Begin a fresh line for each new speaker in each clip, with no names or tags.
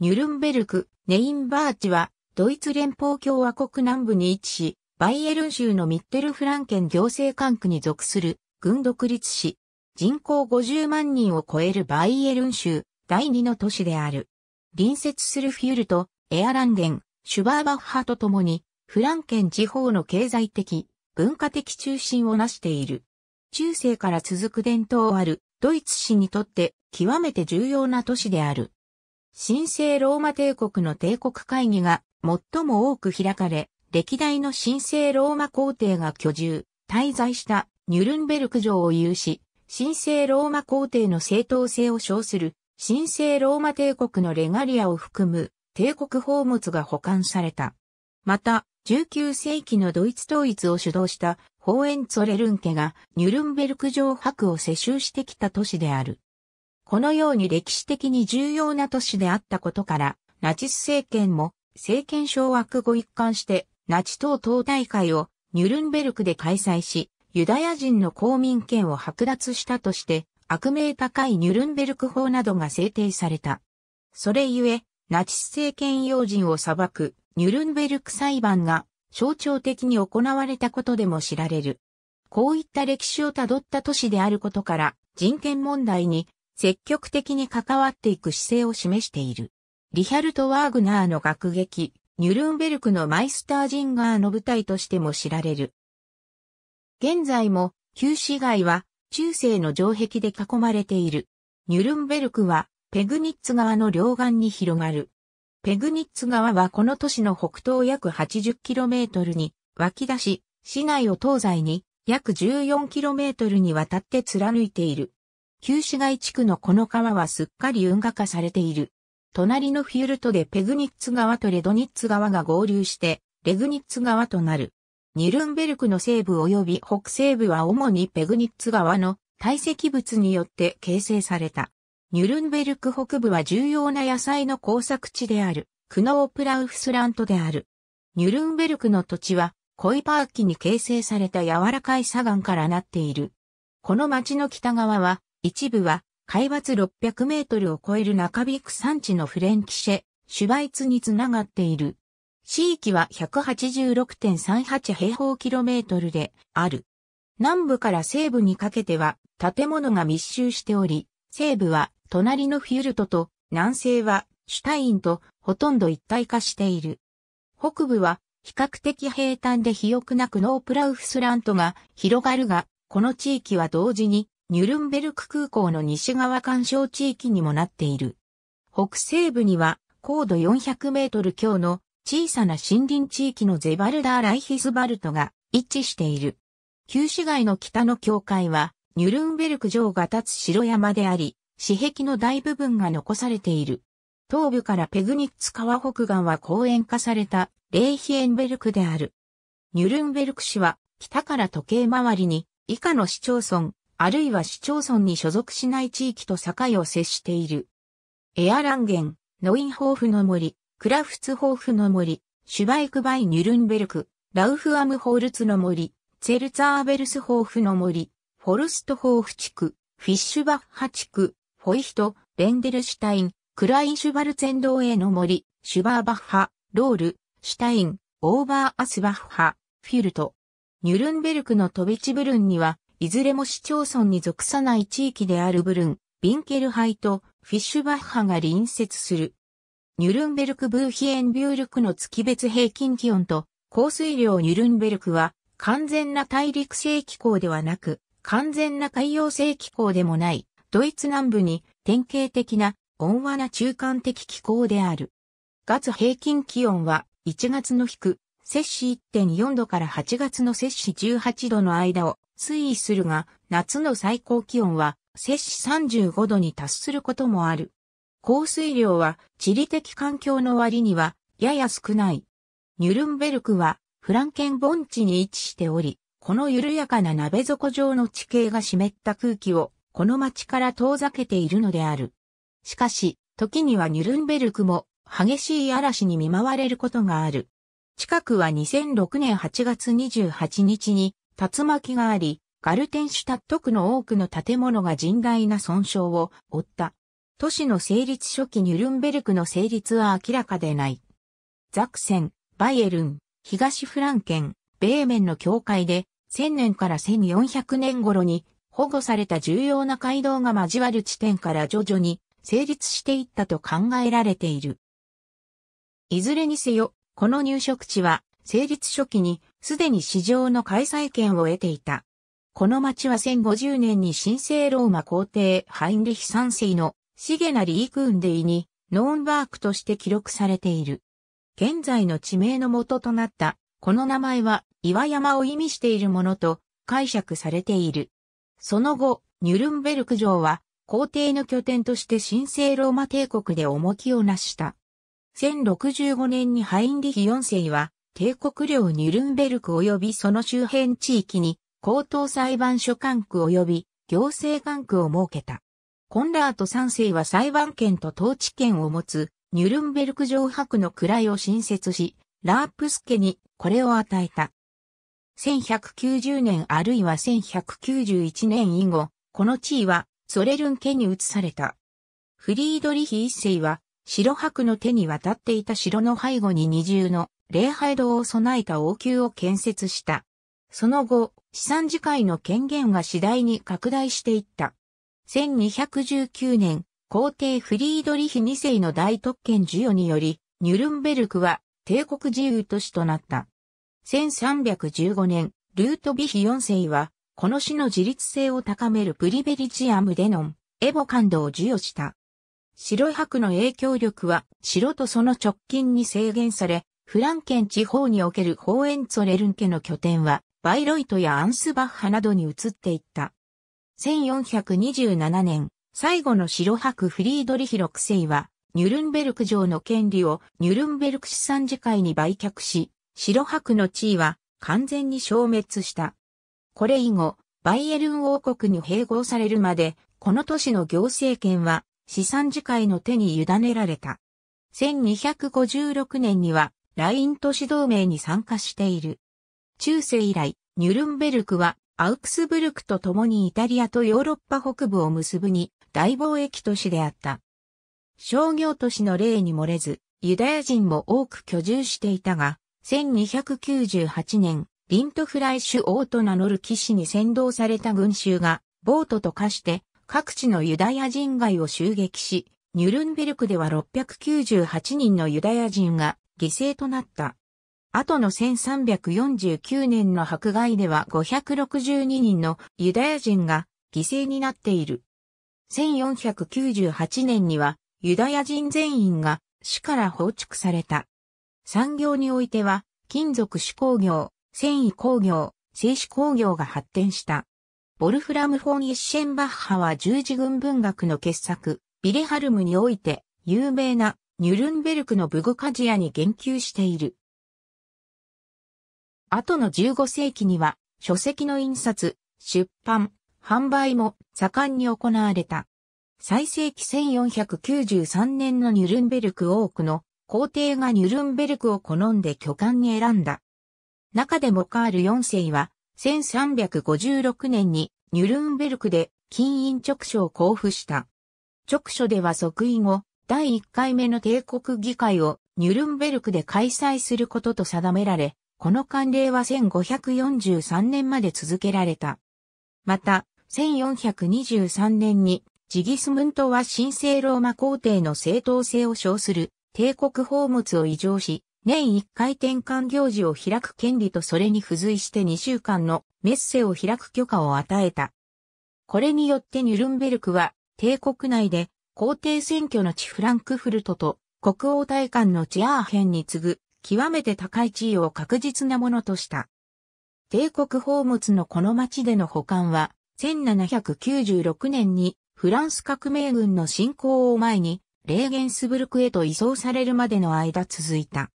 ニュルンベルク、ネインバーチは、ドイツ連邦共和国南部に位置し、バイエルン州のミッテルフランケン行政管区に属する、軍独立市。人口50万人を超えるバイエルン州、第二の都市である。隣接するフィュルト、エアランデン、シュバーバッハと共に、フランケン地方の経済的、文化的中心を成している。中世から続く伝統ある、ドイツ市にとって、極めて重要な都市である。神聖ローマ帝国の帝国会議が最も多く開かれ、歴代の神聖ローマ皇帝が居住、滞在したニュルンベルク城を有し、神聖ローマ皇帝の正当性を称する神聖ローマ帝国のレガリアを含む帝国宝物が保管された。また、19世紀のドイツ統一を主導したホーエンツォレルン家がニュルンベルク城博を世襲してきた都市である。このように歴史的に重要な都市であったことから、ナチス政権も政権掌握後一貫してナチ党党大会をニュルンベルクで開催し、ユダヤ人の公民権を剥奪したとして、悪名高いニュルンベルク法などが制定された。それゆえ、ナチス政権要人を裁くニュルンベルク裁判が象徴的に行われたことでも知られる。こういった歴史をたどった都市であることから人権問題に積極的に関わっていく姿勢を示している。リヒャルト・ワーグナーの学劇、ニュルンベルクのマイスタージンガーの舞台としても知られる。現在も、旧市街は中世の城壁で囲まれている。ニュルンベルクはペグニッツ川の両岸に広がる。ペグニッツ川はこの都市の北東約 80km に湧き出し、市内を東西に約 14km にわたって貫いている。旧市街地区のこの川はすっかり運河化されている。隣のフィールトでペグニッツ川とレドニッツ川が合流して、レグニッツ川となる。ニュルンベルクの西部及び北西部は主にペグニッツ川の堆積物によって形成された。ニュルンベルク北部は重要な野菜の工作地である、クノープラウフスラントである。ニュルンベルクの土地は、コイパーキに形成された柔らかい砂岩からなっている。この町の北側は、一部は海抜600メートルを超える中ビく山地のフレンキシェ、シュバイツにつながっている。地域は186.38平方キロメートルである。南部から西部にかけては建物が密集しており、西部は隣のフィュルトと南西はシュタインとほとんど一体化している。北部は比較的平坦で肥沃なクノープラウフスラントが広がるが、この地域は同時にニュルンベルク空港の西側干渉地域にもなっている。北西部には高度400メートル強の小さな森林地域のゼバルダー・ライヒスバルトが一致している。旧市街の北の境界はニュルンベルク城が立つ城山であり、市壁の大部分が残されている。東部からペグニッツ川北岸は公園化されたレーヒエンベルクである。ニュルンベルク市は北から時計回りに以下の市町村あるいは市町村に所属しない地域と境を接している。エアランゲン、ノインホーフの森、クラフツホーフの森、シュバイクバイ・ニュルンベルク、ラウフアムホールツの森、ツェルツアーベルスホーフの森、フォルストホーフ地区、フィッシュバッハ地区、フォイヒト、レンデルシュタイン、クラインシュバルツェンドエの森、シュバーバッハ、ロール、シュタイン、オーバーアスバッハ、フィルト。ニュルンベルクのトビチブルンにはいずれも市町村に属さない地域であるブルン、ビンケルハイとフィッシュバッハが隣接する。ニュルンベルク・ブーヒエンビュールクの月別平均気温と降水量ニュルンベルクは完全な大陸性気候ではなく、完全な海洋性気候でもない、ドイツ南部に典型的な温和な中間的気候である。月平均気温は1月の低、摂氏1.4度から8月の摂氏18度の間を推移するが、夏の最高気温は摂氏35度に達することもある。降水量は地理的環境の割にはやや少ない。ニュルンベルクはフランケン盆地に位置しており、この緩やかな鍋底状の地形が湿った空気をこの町から遠ざけているのである。しかし、時にはニュルンベルクも激しい嵐に見舞われることがある。近くは2006年8月28日に竜巻があり、ガルテンシュタット区の多くの建物が甚大な損傷を負った。都市の成立初期ニュルンベルクの成立は明らかでない。ザクセン、バイエルン、東フランケン、ベーメンの境界で、1000年から1400年頃に保護された重要な街道が交わる地点から徐々に成立していったと考えられている。いずれにせよ、この入植地は成立初期にすでに市場の開催権を得ていた。この町は1050年に神聖ローマ皇帝ハインリヒ三世のシゲナリークーンデイにノーンバークとして記録されている。現在の地名の元となったこの名前は岩山を意味しているものと解釈されている。その後、ニュルンベルク城は皇帝の拠点として神聖ローマ帝国で重きをなした。1065年にハインリヒ4世は帝国領ニュルンベルク及びその周辺地域に高等裁判所管区及び行政管区を設けた。コンラート3世は裁判権と統治権を持つニュルンベルク城白の位を新設し、ラープス家にこれを与えた。1190年あるいは1191年以後、この地位はソレルン家に移された。フリードリヒ一世は城白の手に渡っていた城の背後に二重の礼拝堂を備えた王宮を建設した。その後、資産次会の権限が次第に拡大していった。1219年、皇帝フリードリヒ2世の大特権授与により、ニュルンベルクは帝国自由都市となった。1315年、ルートビヒ4世は、この市の自立性を高めるプリベリジアムでのエボ感度を授与した。白白の影響力は白とその直近に制限され、フランケン地方におけるホーエンツォレルン家の拠点は、バイロイトやアンスバッハなどに移っていった。1427年、最後の白白フリードリヒ6世は、ニュルンベルク城の権利をニュルンベルク資産次会に売却し、白白の地位は完全に消滅した。これ以後、バイエルン王国に併合されるまで、この都市の行政権は、資産次会の手に委ねられた。1256年には、ライン都市同盟に参加している。中世以来、ニュルンベルクはアウクスブルクと共にイタリアとヨーロッパ北部を結ぶに大貿易都市であった。商業都市の例に漏れず、ユダヤ人も多く居住していたが、1298年、リントフライシュ王と名乗る騎士に先導された群衆が、ボートと化して、各地のユダヤ人街を襲撃し、ニュルンベルクでは698人のユダヤ人が犠牲となった。後の1349年の迫害では562人のユダヤ人が犠牲になっている。1498年にはユダヤ人全員が死から放逐された。産業においては金属手工業、繊維工業、製紙工業が発展した。ボルフラム・フォン・イッシェンバッハは十字軍文学の傑作、ビレハルムにおいて有名なニュルンベルクのブグカジアに言及している。後の15世紀には、書籍の印刷、出版、販売も盛んに行われた。最盛期1493年のニュルンベルク多くの皇帝がニュルンベルクを好んで巨漢に選んだ。中でもカール4世は1356年にニュルンベルクで金印直書を交付した。直書では即位後、第1回目の帝国議会をニュルンベルクで開催することと定められ、この慣例は1543年まで続けられた。また、1423年にジギスムントは神聖ローマ皇帝の正当性を称する帝国宝物を異常し、年1回転換行事を開く権利とそれに付随して2週間のメッセを開く許可を与えた。これによってニュルンベルクは帝国内で皇帝選挙の地フランクフルトと国王大官の地アーヘンに次ぐ極めて高い地位を確実なものとした。帝国宝物のこの町での保管は1796年にフランス革命軍の侵攻を前にレーゲンスブルクへと移送されるまでの間続いた。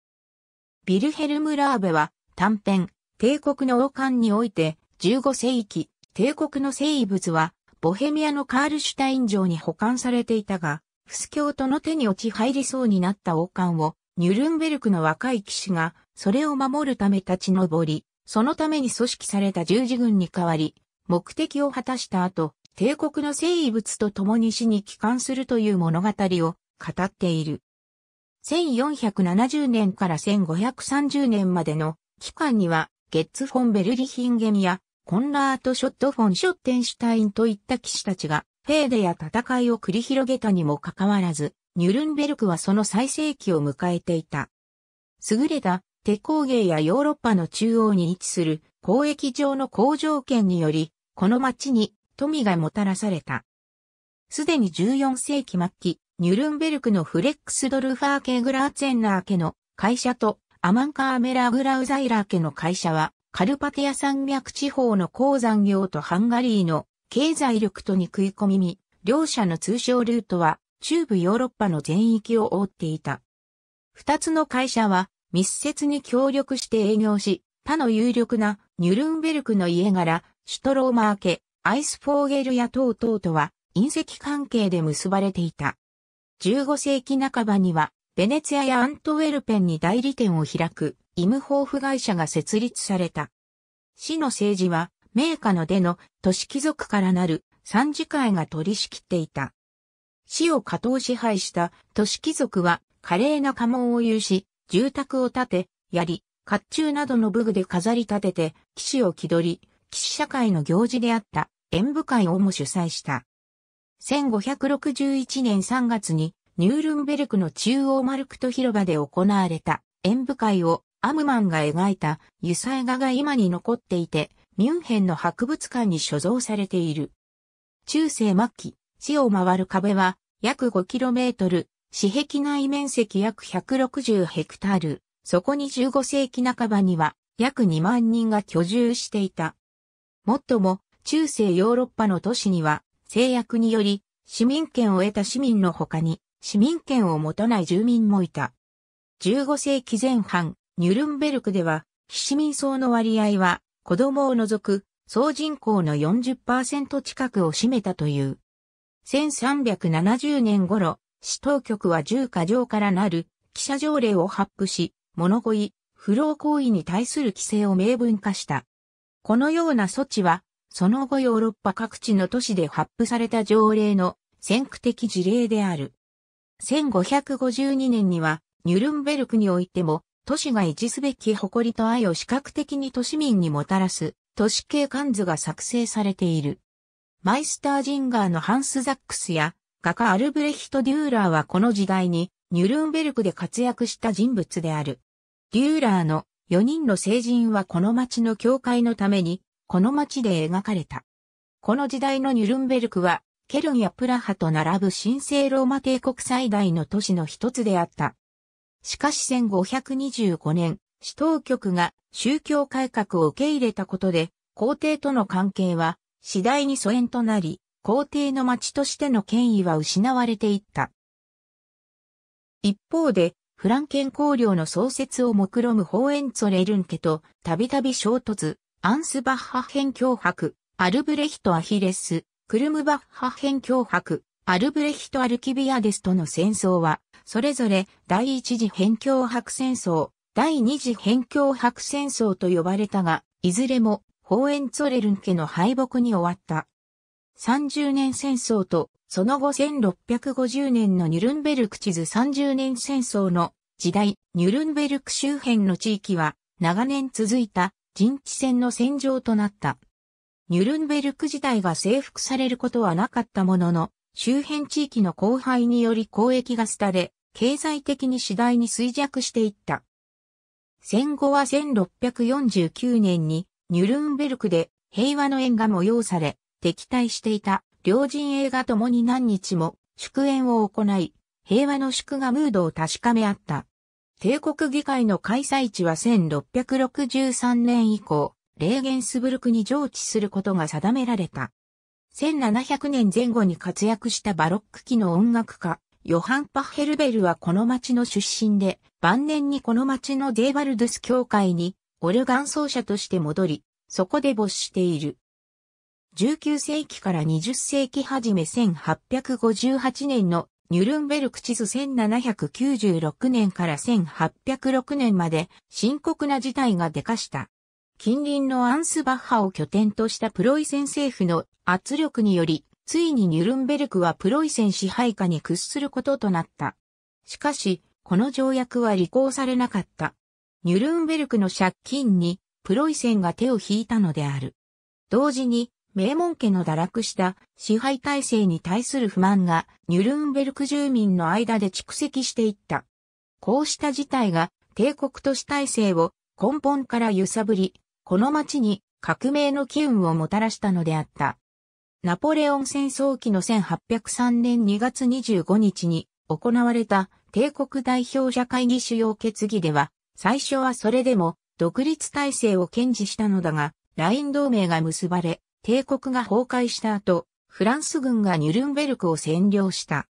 ビルヘルム・ラーベは短編、帝国の王冠において15世紀、帝国の生物はボヘミアのカールシュタイン城に保管されていたが、フス教徒の手に落ち入りそうになった王冠を、ニュルンベルクの若い騎士が、それを守るため立ち上り、そのために組織された十字軍に代わり、目的を果たした後、帝国の聖遺物と共に死に帰還するという物語を語っている。1470年から1530年までの期間には、ゲッツ・フォン・ベルリヒンゲンやコンラート・ショット・フォン・ショッテンシュタインといった騎士たちが、フェーデや戦いを繰り広げたにもかかわらず、ニュルンベルクはその最盛期を迎えていた。優れた手工芸やヨーロッパの中央に位置する交易上の好条件により、この町に富がもたらされた。すでに14世紀末期、ニュルンベルクのフレックスドルファーケグラーツェンナー家の会社とアマンカーメラグラウザイラー家の会社はカルパティア山脈地方の鉱山業とハンガリーの経済力とに食い込み、両者の通商ルートは中部ヨーロッパの全域を覆っていた。二つの会社は密接に協力して営業し、他の有力なニュルンベルクの家柄、シュトローマー家、アイスフォーゲルや等々とは隕石関係で結ばれていた。15世紀半ばには、ベネツィアやアントウェルペンに代理店を開く、イムホーフ会社が設立された。市の政治は、名家の出の都市貴族からなる三次会が取り仕切っていた。市を下等支配した都市貴族は華麗な家紋を有し、住宅を建て、槍、甲冑などの武具で飾り立てて、騎士を気取り、騎士社会の行事であった演舞会をも主催した。1561年3月にニュールンベルクの中央マルクト広場で行われた演舞会をアムマンが描いた油彩画が今に残っていて、ミュンヘンの博物館に所蔵されている。中世末期、地を回る壁は約 5km、四壁内面積約160ヘクタール、そこに15世紀半ばには約2万人が居住していた。もっとも、中世ヨーロッパの都市には制約により市民権を得た市民の他に市民権を持たない住民もいた。15世紀前半、ニュルンベルクでは、非市民層の割合は、子供を除く、総人口の40%近くを占めたという。1370年頃、市当局は重過剰からなる、記者条例を発布し、物乞い、不老行為に対する規制を明文化した。このような措置は、その後ヨーロッパ各地の都市で発布された条例の先駆的事例である。1552年には、ニュルンベルクにおいても、都市が維持すべき誇りと愛を視覚的に都市民にもたらす、都市景観図が作成されている。マイスタージンガーのハンス・ザックスや画家アルブレヒト・デューラーはこの時代にニュルンベルクで活躍した人物である。デューラーの4人の聖人はこの町の教会のために、この町で描かれた。この時代のニュルンベルクは、ケルンやプラハと並ぶ神聖ローマ帝国最大の都市の一つであった。しかし1525年、市当局が宗教改革を受け入れたことで、皇帝との関係は次第に疎遠となり、皇帝の町としての権威は失われていった。一方で、フランケン公領の創設を目論むホーエンツォレルン家とたびたび衝突、アンスバッハ編脅迫、アルブレヒト・アヒレス、クルムバッハ編脅迫、アルブレヒト・アルキビアデスとの戦争は、それぞれ第一次辺境白戦争、第二次辺境白戦争と呼ばれたが、いずれもホーエンツォレルン家の敗北に終わった。30年戦争と、その後1650年のニュルンベルク地図30年戦争の時代、ニュルンベルク周辺の地域は長年続いた陣地戦の戦場となった。ニュルンベルク時代が征服されることはなかったものの、周辺地域の荒廃により交易が廃れ、経済的に次第に衰弱していった。戦後は1649年にニュルンベルクで平和の縁が催され、敵対していた両陣営が共に何日も祝宴を行い、平和の祝賀ムードを確かめ合った。帝国議会の開催地は1663年以降、レーゲンスブルクに上地することが定められた。1700年前後に活躍したバロック期の音楽家、ヨハン・パッヘルベルはこの町の出身で、晩年にこの町のデーバルドゥス教会に、オルガン奏者として戻り、そこで没している。19世紀から20世紀初め1858年のニュルンベルク地図1796年から1806年まで深刻な事態が出かした。近隣のアンスバッハを拠点としたプロイセン政府の圧力により、ついにニュルンベルクはプロイセン支配下に屈することとなった。しかし、この条約は履行されなかった。ニュルンベルクの借金にプロイセンが手を引いたのである。同時に、名門家の堕落した支配体制に対する不満がニュルンベルク住民の間で蓄積していった。こうした事態が帝国都市体制を根本から揺さぶり、この町に革命の機運をもたらしたのであった。ナポレオン戦争期の1803年2月25日に行われた帝国代表者会議主要決議では、最初はそれでも独立体制を堅持したのだが、ライン同盟が結ばれ、帝国が崩壊した後、フランス軍がニュルンベルクを占領した。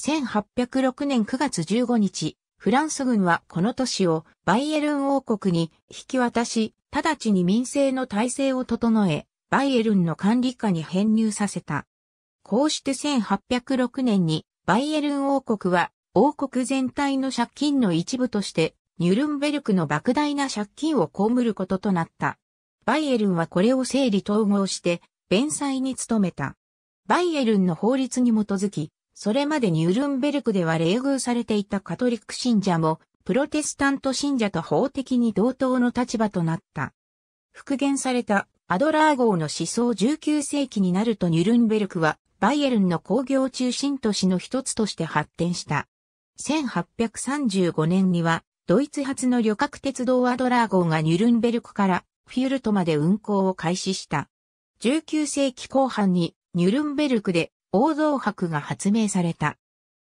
1806年9月15日、フランス軍はこの都市をバイエルン王国に引き渡し、直ちに民政の体制を整え、バイエルンの管理下に編入させた。こうして1806年にバイエルン王国は王国全体の借金の一部としてニュルンベルクの莫大な借金を被ることとなった。バイエルンはこれを整理統合して弁済に努めた。バイエルンの法律に基づき、それまでニュルンベルクでは冷遇されていたカトリック信者も、プロテスタント信者と法的に同等の立場となった。復元されたアドラー号の思想19世紀になるとニュルンベルクはバイエルンの工業中心都市の一つとして発展した。1835年にはドイツ発の旅客鉄道アドラー号がニュルンベルクからフィュルトまで運行を開始した。19世紀後半にニュルンベルクで王造博が発明された。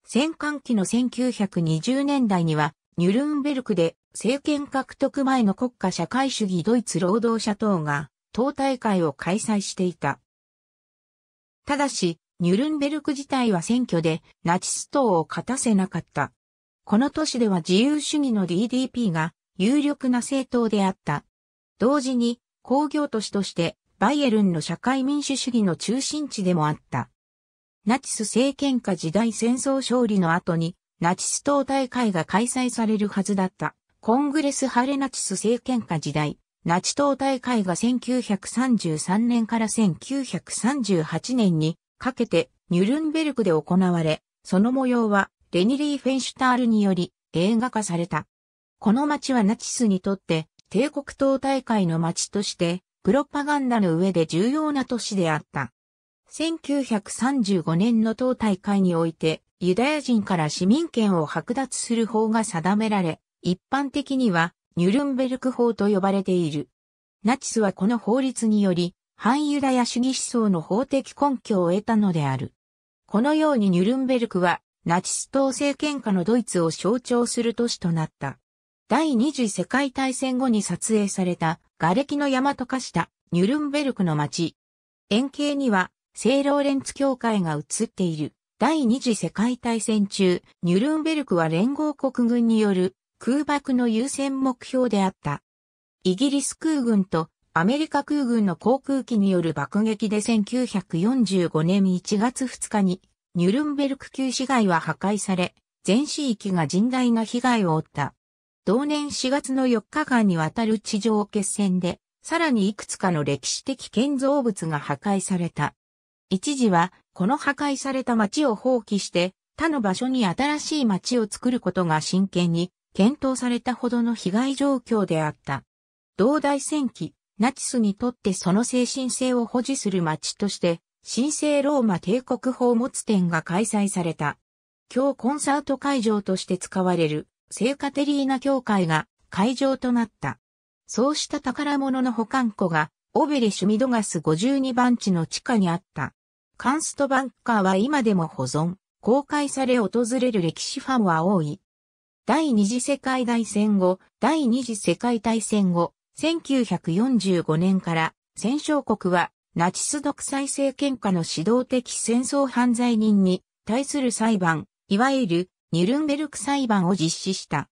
戦艦期の1920年代には、ニュルンベルクで政権獲得前の国家社会主義ドイツ労働者党が党大会を開催していた。ただし、ニュルンベルク自体は選挙でナチス党を勝たせなかった。この都市では自由主義の DDP が有力な政党であった。同時に工業都市としてバイエルンの社会民主主義の中心地でもあった。ナチス政権下時代戦争勝利の後に、ナチス党大会が開催されるはずだった。コングレスハレナチス政権下時代、ナチ党大会が1933年から1938年にかけてニュルンベルクで行われ、その模様はレニリー・フェンシュタールにより映画化された。この街はナチスにとって帝国党大会の街としてプロパガンダの上で重要な都市であった。1935年の党大会において、ユダヤ人から市民権を剥奪する法が定められ、一般的には、ニュルンベルク法と呼ばれている。ナチスはこの法律により、反ユダヤ主義思想の法的根拠を得たのである。このようにニュルンベルクは、ナチス党政権下のドイツを象徴する都市となった。第二次世界大戦後に撮影された、瓦礫の山と化したニュルンベルクの街。円形には聖ローレンツ教会が映っている。第二次世界大戦中、ニュルンベルクは連合国軍による空爆の優先目標であった。イギリス空軍とアメリカ空軍の航空機による爆撃で1945年1月2日にニュルンベルク旧市街は破壊され、全市域が甚大な被害を負った。同年4月の4日間にわたる地上決戦で、さらにいくつかの歴史的建造物が破壊された。一時は、この破壊された町を放棄して、他の場所に新しい町を作ることが真剣に検討されたほどの被害状況であった。同大戦記、ナチスにとってその精神性を保持する町として、神聖ローマ帝国宝物展が開催された。今日コンサート会場として使われる聖カテリーナ教会が会場となった。そうした宝物の保管庫が、オベレシュミドガス52番地の地下にあった。カンストバンカーは今でも保存、公開され訪れる歴史ファンは多い。第二次世界大戦後、第二次世界大戦後、1945年から戦勝国はナチス独裁政権下の指導的戦争犯罪人に対する裁判、いわゆるニュルンベルク裁判を実施した。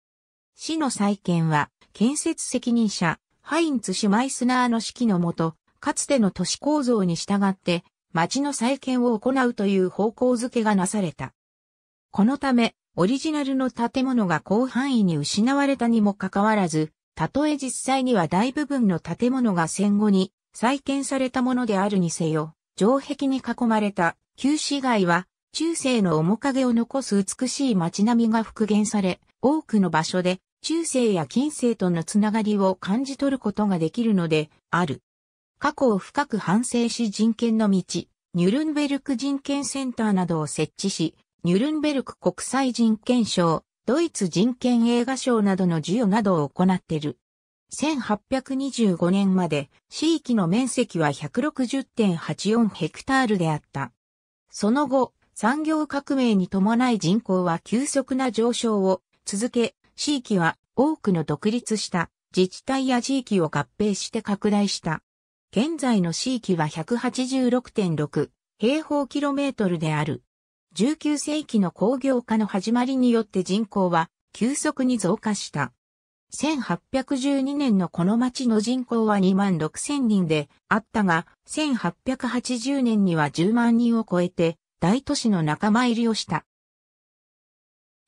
市の再建は建設責任者ハインツ・シュマイスナーの指揮のもと、かつての都市構造に従って町の再建を行うという方向づけがなされた。このため、オリジナルの建物が広範囲に失われたにもかかわらず、たとえ実際には大部分の建物が戦後に再建されたものであるにせよ、城壁に囲まれた旧市街は中世の面影を残す美しい街並みが復元され、多くの場所で中世や近世とのつながりを感じ取ることができるのである。過去を深く反省し人権の道、ニュルンベルク人権センターなどを設置し、ニュルンベルク国際人権賞、ドイツ人権映画賞などの授与などを行っている。1825年まで、地域の面積は160.84ヘクタールであった。その後、産業革命に伴い人口は急速な上昇を続け、地域は多くの独立した自治体や地域を合併して拡大した。現在の地域は186.6平方キロメートルである。19世紀の工業化の始まりによって人口は急速に増加した。1812年のこの町の人口は2万6千人であったが、1880年には10万人を超えて大都市の仲間入りをした。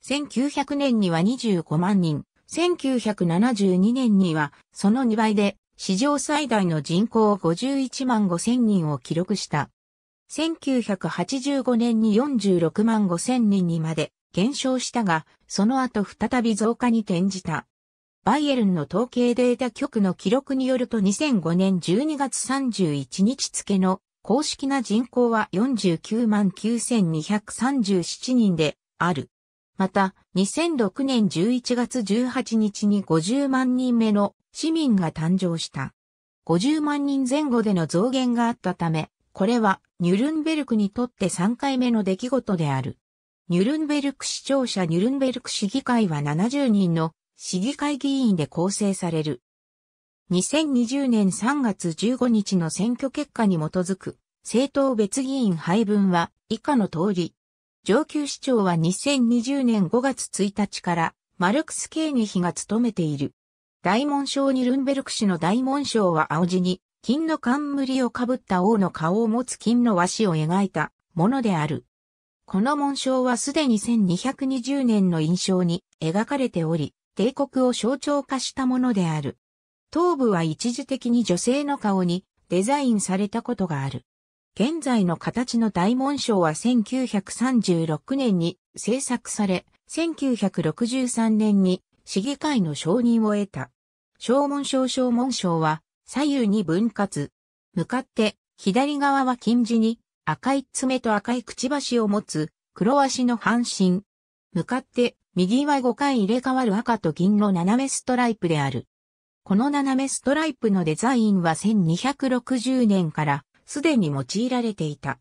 1900年には25万人、1972年にはその2倍で史上最大の人口51万5千人を記録した。1985年に46万5千人にまで減少したが、その後再び増加に転じた。バイエルンの統計データ局の記録によると2005年12月31日付の公式な人口は49万9237人である。また、2006年11月18日に50万人目の市民が誕生した。50万人前後での増減があったため、これはニュルンベルクにとって3回目の出来事である。ニュルンベルク市庁舎ニュルンベルク市議会は70人の市議会議員で構成される。2020年3月15日の選挙結果に基づく政党別議員配分は以下の通り。上級市長は2020年5月1日からマルクス・ケーニヒが務めている。大門章ニルンベルク氏の大門章は青地に、金の冠をかぶった王の顔を持つ金の和紙を描いたものである。この紋章はすでに1220年の印象に描かれており、帝国を象徴化したものである。頭部は一時的に女性の顔にデザインされたことがある。現在の形の大紋章は1936年に制作され、1963年に市議会の承認を得た。正門小正門章は左右に分割。向かって左側は金字に赤い爪と赤いくちばしを持つ黒足の半身。向かって右は5回入れ替わる赤と銀の斜めストライプである。この斜めストライプのデザインは1260年からすでに用いられていた。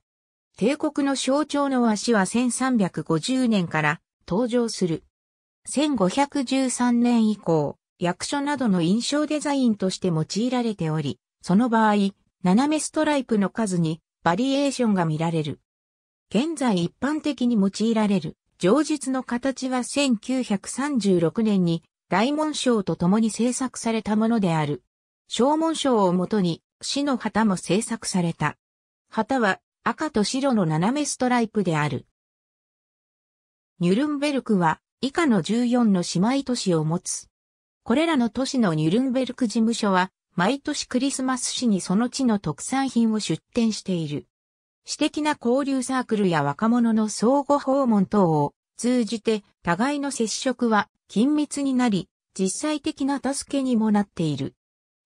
帝国の象徴の足は1350年から登場する。1513年以降、役所などの印象デザインとして用いられており、その場合、斜めストライプの数にバリエーションが見られる。現在一般的に用いられる、上述の形は1936年に大門章と共に制作されたものである。小門章をもとに、市の旗も制作された。旗は赤と白の斜めストライプである。ニュルンベルクは以下の14の姉妹都市を持つ。これらの都市のニュルンベルク事務所は、毎年クリスマス市にその地の特産品を出展している。私的な交流サークルや若者の相互訪問等を通じて互いの接触は緊密になり、実際的な助けにもなっている。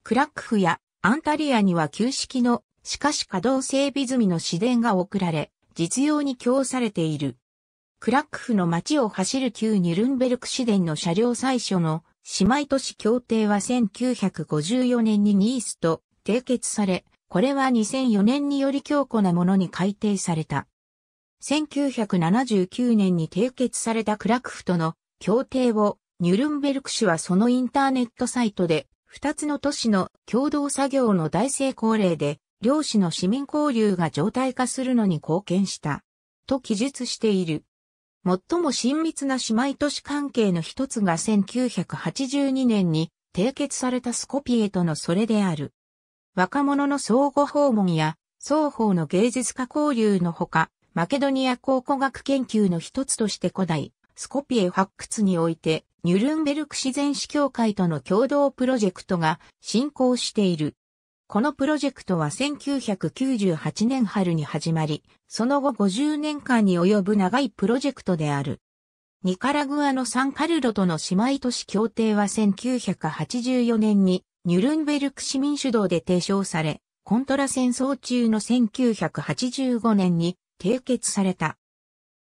クラックフやアンタリアには旧式のしかし稼働整備済みの市電が送られ、実用に供されている。クラックフの街を走る旧ニュルンベルク市電の車両最初の姉妹都市協定は1954年にニースと締結され、これは2004年により強固なものに改定された。1979年に締結されたクラクフとの協定をニュルンベルク市はそのインターネットサイトで二つの都市の共同作業の大成功例で両市の市民交流が常態化するのに貢献したと記述している。最も親密な姉妹都市関係の一つが1982年に締結されたスコピエとのそれである。若者の相互訪問や双方の芸術家交流のほか、マケドニア考古学研究の一つとして古代、スコピエ発掘において、ニュルンベルク自然史協会との共同プロジェクトが進行している。このプロジェクトは1998年春に始まり、その後50年間に及ぶ長いプロジェクトである。ニカラグアのサンカルロとの姉妹都市協定は1984年にニュルンベルク市民主導で提唱され、コントラ戦争中の1985年に締結された。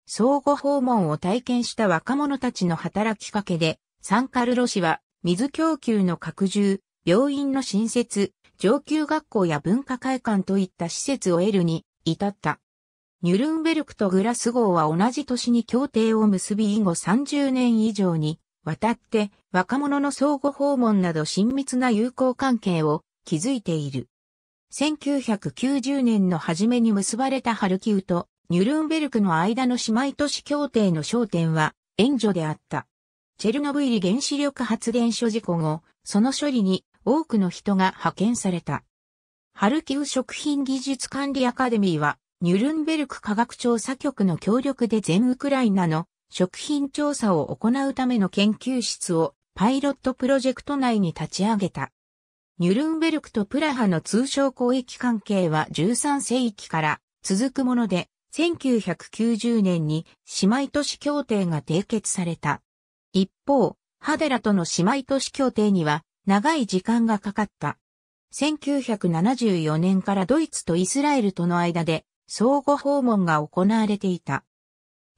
相互訪問を体験した若者たちの働きかけで、サンカルロ市は水供給の拡充、病院の新設、上級学校や文化会館といった施設を得るに至った。ニュルンベルクとグラス号は同じ年に協定を結び以後30年以上に渡って若者の相互訪問など親密な友好関係を築いている。1990年の初めに結ばれたハルキウとニュルンベルクの間の姉妹都市協定の焦点は援助であった。チェルノブイリ原子力発電所事故後、その処理に多くの人が派遣された。ハルキウ食品技術管理アカデミーは、ニュルンベルク科学調査局の協力で全ウクライナの食品調査を行うための研究室をパイロットプロジェクト内に立ち上げた。ニュルンベルクとプラハの通商交易関係は13世紀から続くもので、1990年に姉妹都市協定が締結された。一方、ハデラとの姉妹都市協定には長い時間がかかった。1974年からドイツとイスラエルとの間で相互訪問が行われていた。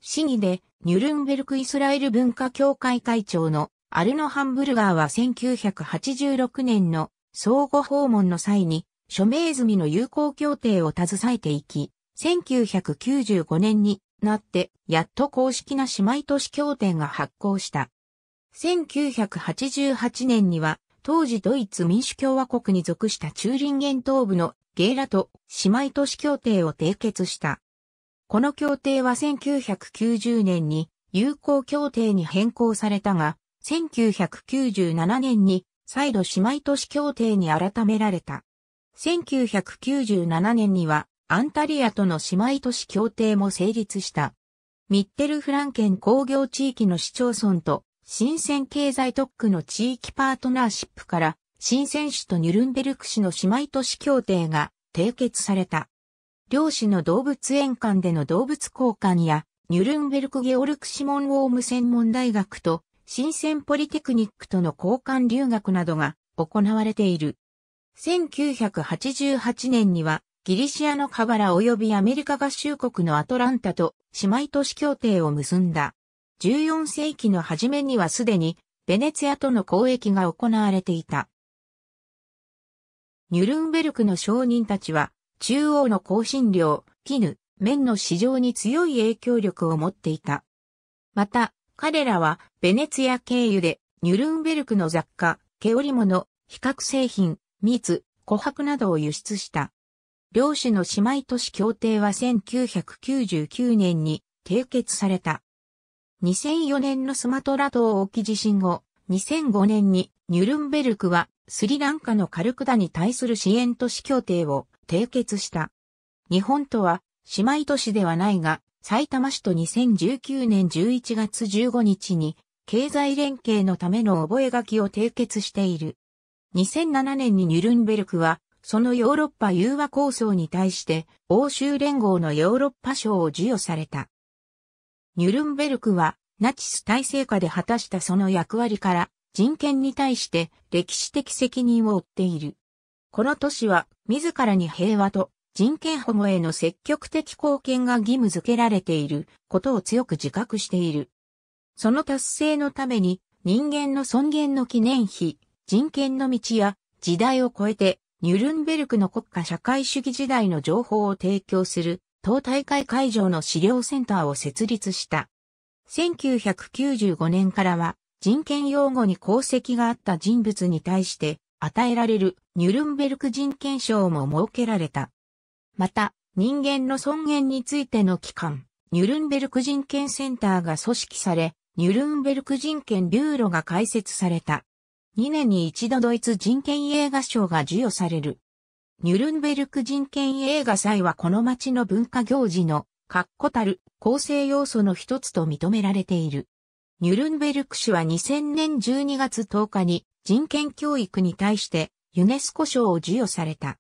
市議でニュルンベルクイスラエル文化協会会長のアルノハンブルガーは1986年の相互訪問の際に署名済みの友好協定を携えていき、1995年になってやっと公式な姉妹都市協定が発行した。1988年には当時ドイツ民主共和国に属したチューリンゲン東部のゲイラと姉妹都市協定を締結した。この協定は1990年に友好協定に変更されたが、1997年に再度姉妹都市協定に改められた。1997年にはアンタリアとの姉妹都市協定も成立した。ミッテルフランケン工業地域の市町村と新鮮経済特区の地域パートナーシップから、新鮮市とニュルンベルク市の姉妹都市協定が締結された。両市の動物園間での動物交換や、ニュルンベルクゲオルクシモンウォーム専門大学と、新鮮ポリテクニックとの交換留学などが行われている。1988年には、ギリシアのカバラ及びアメリカ合衆国のアトランタと姉妹都市協定を結んだ。14世紀の初めにはすでにベネツィアとの交易が行われていた。ニュルンベルクの商人たちは中央の香辛料、絹、綿の市場に強い影響力を持っていた。また、彼らはベネツィア経由でニュルンベルクの雑貨、毛織物、比較製品、蜜、琥珀などを輸出した。両種の姉妹都市協定は1999年に締結された。2004年のスマトラ島沖地震後、2005年にニュルンベルクはスリランカのカルクダに対する支援都市協定を締結した。日本とは姉妹都市ではないが、埼玉市と2019年11月15日に経済連携のための覚書を締結している。2007年にニュルンベルクは、そのヨーロッパ融和構想に対して、欧州連合のヨーロッパ賞を授与された。ニュルンベルクは、ナチス体制下で果たしたその役割から、人権に対して歴史的責任を負っている。この都市は、自らに平和と人権保護への積極的貢献が義務付けられていることを強く自覚している。その達成のために、人間の尊厳の記念碑、人権の道や、時代を超えて、ニュルンベルクの国家社会主義時代の情報を提供する党大会会場の資料センターを設立した。1995年からは人権擁護に功績があった人物に対して与えられるニュルンベルク人権賞も設けられた。また、人間の尊厳についての機関、ニュルンベルク人権センターが組織され、ニュルンベルク人権ビューロが開設された。2年に一度ドイツ人権映画賞が授与される。ニュルンベルク人権映画祭はこの町の文化行事の確固たる構成要素の一つと認められている。ニュルンベルク市は2000年12月10日に人権教育に対してユネスコ賞を授与された。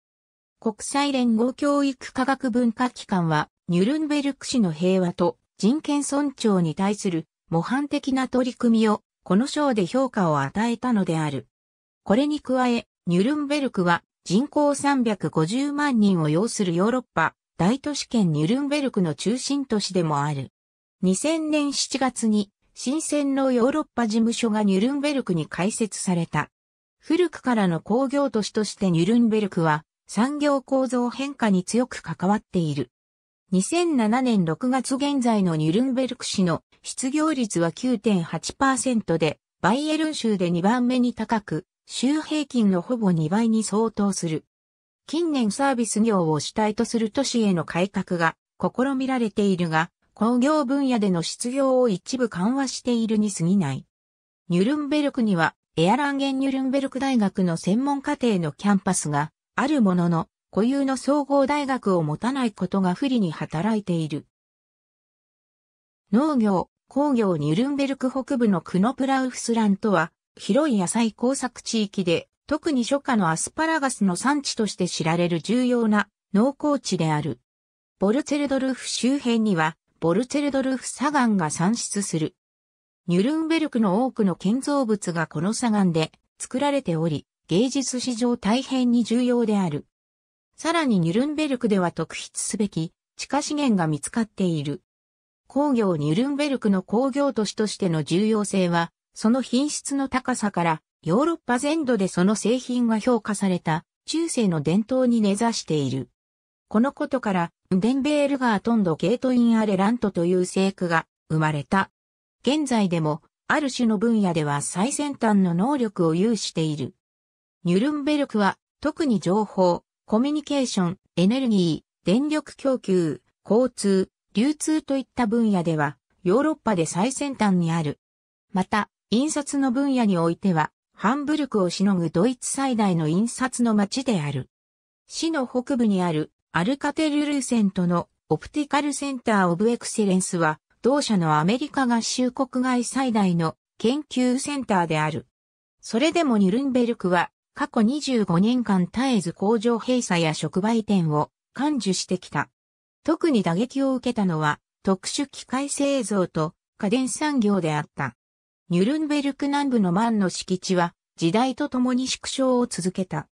国際連合教育科学文化機関はニュルンベルク市の平和と人権尊重に対する模範的な取り組みをこの賞で評価を与えたのである。これに加え、ニュルンベルクは人口350万人を要するヨーロッパ大都市圏ニュルンベルクの中心都市でもある。2000年7月に新鮮のヨーロッパ事務所がニュルンベルクに開設された。古くからの工業都市としてニュルンベルクは産業構造変化に強く関わっている。2007年6月現在のニュルンベルク市の失業率は9.8%で、バイエルン州で2番目に高く、周平均のほぼ2倍に相当する。近年サービス業を主体とする都市への改革が試みられているが、工業分野での失業を一部緩和しているに過ぎない。ニュルンベルクにはエアランゲンニュルンベルク大学の専門課程のキャンパスがあるものの、固有の総合大学を持たないことが不利に働いている。農業、工業ニュルンベルク北部のクノプラウフスランとは広い野菜工作地域で、特に初夏のアスパラガスの産地として知られる重要な農耕地である。ボルツェルドルフ周辺には、ボルツェルドルフ砂岩が産出する。ニュルンベルクの多くの建造物がこの砂岩で作られており、芸術史上大変に重要である。さらにニュルンベルクでは特筆すべき地下資源が見つかっている。工業ニュルンベルクの工業都市としての重要性はその品質の高さからヨーロッパ全土でその製品が評価された中世の伝統に根ざしている。このことから、デンベールガートンドゲートインアレラントという製句が生まれた。現在でも、ある種の分野では最先端の能力を有している。ニュルンベルクは、特に情報、コミュニケーション、エネルギー、電力供給、交通、流通といった分野では、ヨーロッパで最先端にある。また、印刷の分野においては、ハンブルクをしのぐドイツ最大の印刷の街である。市の北部にあるアルカテルルーセントのオプティカルセンターオブエクセレンスは、同社のアメリカ合衆国外最大の研究センターである。それでもニュルンベルクは過去25年間絶えず工場閉鎖や触媒店を感受してきた。特に打撃を受けたのは特殊機械製造と家電産業であった。ニュルンベルク南部のマンの敷地は、時代とともに縮小を続けた。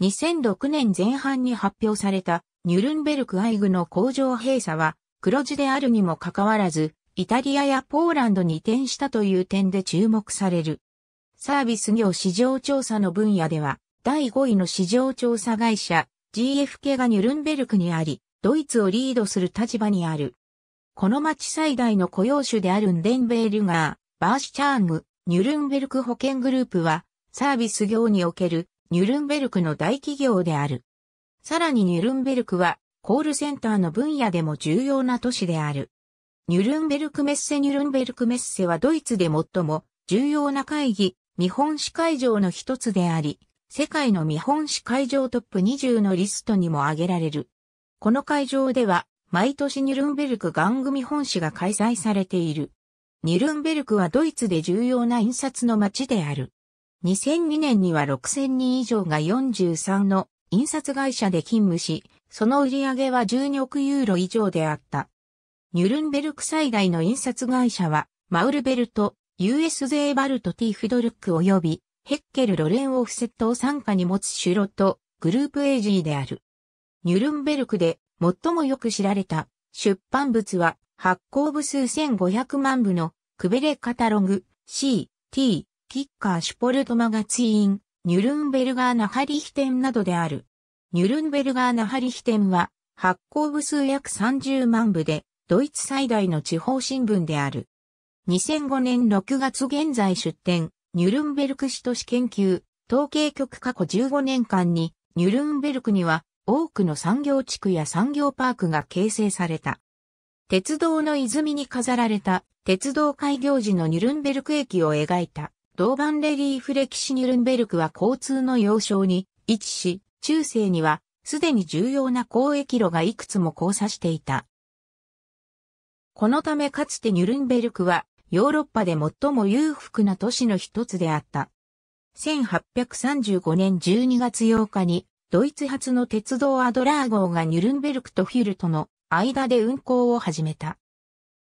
2006年前半に発表されたニュルンベルクアイグの工場閉鎖は黒字であるにもかかわらず、イタリアやポーランドに移転したという点で注目される。サービス業市場調査の分野では、第5位の市場調査会社 GFK がニュルンベルクにあり、ドイツをリードする立場にある。この町最大の雇用種であるンデンベールガー、バーシチャームグ、ニュルンベルク保険グループは、サービス業におけるニュルンベルクの大企業である。さらにニュルンベルクは、コールセンターの分野でも重要な都市である。ニュルンベルクメッセニュルンベルクメッセはドイツで最も重要な会議、見本市会場の一つであり、世界の見本市会場トップ20のリストにも挙げられる。この会場では、毎年ニュルンベルク玩具見本市が開催されている。ニュルンベルクはドイツで重要な印刷の街である。2002年には6000人以上が43の印刷会社で勤務し、その売り上げは12億ユーロ以上であった。ニュルンベルク最大の印刷会社は、マウルベルト、USJ バルト・ティフドルック及び、ヘッケル・ロレン・オフセットを傘下に持つシュロとグループエイジーである。ニュルンベルクで最もよく知られた出版物は発行部数1500万部のクベレカタログ C、T、キッカーシュポルトマガツイン、ニュルンベルガーナハリヒテンなどである。ニュルンベルガーナハリヒテンは発行部数約30万部でドイツ最大の地方新聞である。2005年6月現在出展、ニュルンベルク市都市研究、統計局過去15年間にニュルンベルクには多くの産業地区や産業パークが形成された。鉄道の泉に飾られた鉄道開業時のニュルンベルク駅を描いた銅板レリーフ歴史ニュルンベルクは交通の要衝に位置し、中世にはすでに重要な交易路がいくつも交差していた。このためかつてニュルンベルクはヨーロッパで最も裕福な都市の一つであった。1835年12月8日にドイツ発の鉄道アドラー号がニュルンベルクとフィルトの間で運行を始めた。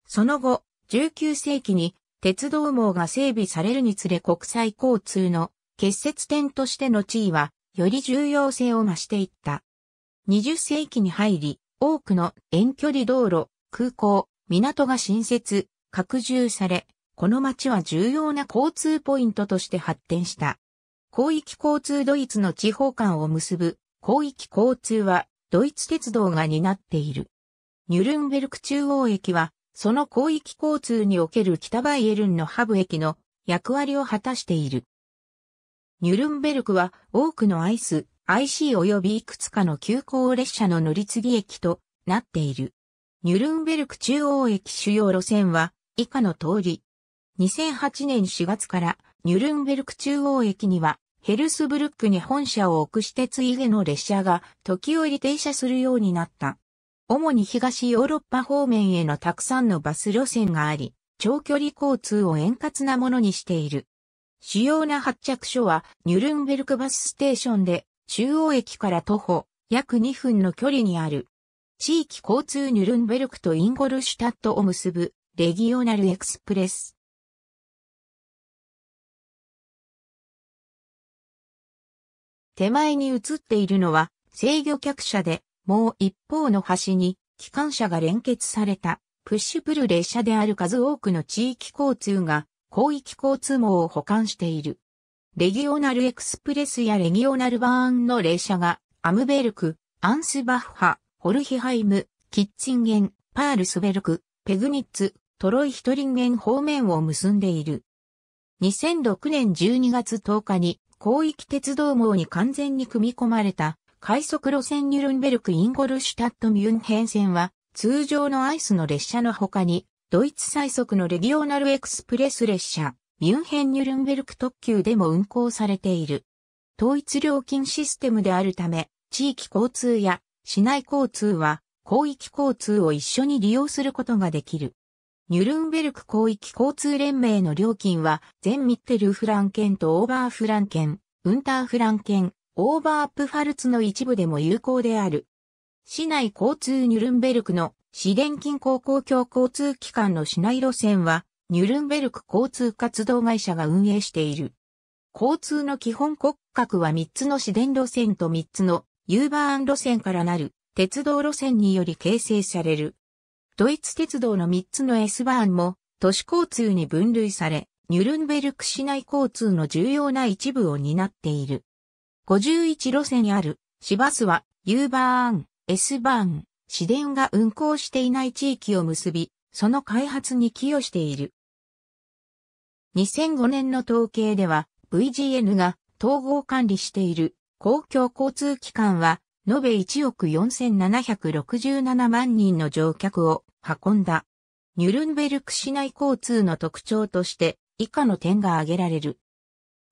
その後、19世紀に鉄道網が整備されるにつれ国際交通の結節点としての地位は、より重要性を増していった。20世紀に入り、多くの遠距離道路、空港、港が新設、拡充され、この街は重要な交通ポイントとして発展した。広域交通ドイツの地方間を結ぶ広域交通はドイツ鉄道が担っている。ニュルンベルク中央駅は、その広域交通における北バイエルンのハブ駅の役割を果たしている。ニュルンベルクは多くのアイス、IC 及びいくつかの急行列車の乗り継ぎ駅となっている。ニュルンベルク中央駅主要路線は以下の通り。2008年4月からニュルンベルク中央駅にはヘルスブルックに本社を置く私鉄イゲの列車が時折停車するようになった。主に東ヨーロッパ方面へのたくさんのバス路線があり、長距離交通を円滑なものにしている。主要な発着所はニュルンベルクバスステーションで中央駅から徒歩約2分の距離にある。地域交通ニュルンベルクとインゴルシュタットを結ぶレギオナルエクスプレス。手前に映っているのは制御客車でもう一方の端に機関車が連結されたプッシュプル列車である数多くの地域交通が広域交通網を保管している。レギオナルエクスプレスやレギオナルバーンの列車がアムベルク、アンスバッハ、ホルヒハイム、キッチンゲン、パールスベルク、ペグニッツ、トロイヒトリンゲン方面を結んでいる。2006年12月10日に広域鉄道網に完全に組み込まれた快速路線ニュルンベルク・インゴルシュタット・ミュンヘン線は、通常のアイスの列車の他に、ドイツ最速のレギオナルエクスプレス列車、ミュンヘン・ニュルンベルク特急でも運行されている。統一料金システムであるため、地域交通や市内交通は広域交通を一緒に利用することができる。ニュルンベルク広域交通連盟の料金は、全ミッテルフランケンとオーバーフランケン、ウンターフランケン、オーバーアップファルツの一部でも有効である。市内交通ニュルンベルクの市電近郊公共交通機関の市内路線は、ニュルンベルク交通活動会社が運営している。交通の基本骨格は3つの市電路線と3つのユーバーン路線からなる鉄道路線により形成される。ドイツ鉄道の3つの S バーンも都市交通に分類され、ニュルンベルク市内交通の重要な一部を担っている。51路線ある、市バスは、U バーン、S バーン、市電が運行していない地域を結び、その開発に寄与している。2005年の統計では、VGN が統合管理している公共交通機関は、延べ1億4767万人の乗客を運んだ。ニュルンベルク市内交通の特徴として、以下の点が挙げられる。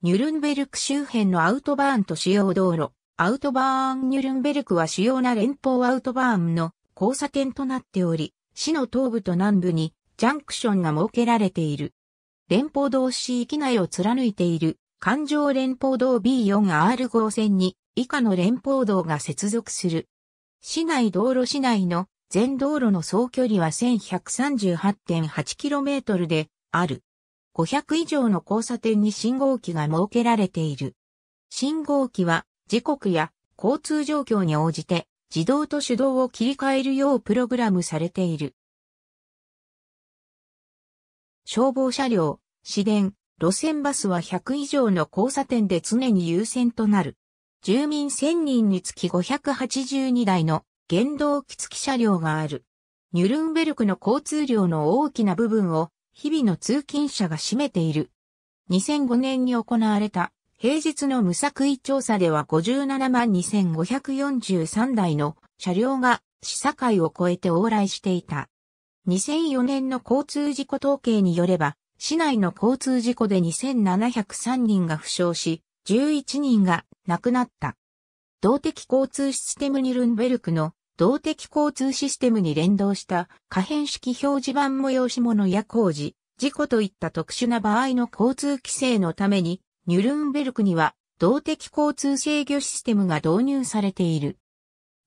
ニュルンベルク周辺のアウトバーンと主要道路、アウトバーンニュルンベルクは主要な連邦アウトバーンの交差点となっており、市の東部と南部にジャンクションが設けられている。連邦道市域内を貫いている環状連邦道 B4R 号線に以下の連邦道が接続する。市内道路市内の全道路の総距離は 1138.8km である。500以上の交差点に信号機が設けられている。信号機は時刻や交通状況に応じて自動と手動を切り替えるようプログラムされている。消防車両、市電、路線バスは100以上の交差点で常に優先となる。住民1000人につき582台の原動機付き車両がある。ニュルンベルクの交通量の大きな部分を日々の通勤者が占めている。2005年に行われた平日の無作為調査では57万2543台の車両が市境を越えて往来していた。2004年の交通事故統計によれば、市内の交通事故で2703人が負傷し、11人が亡くなった。動的交通システムニルンベルクの動的交通システムに連動した可変式表示板催し物や工事、事故といった特殊な場合の交通規制のために、ニュルンベルクには動的交通制御システムが導入されている。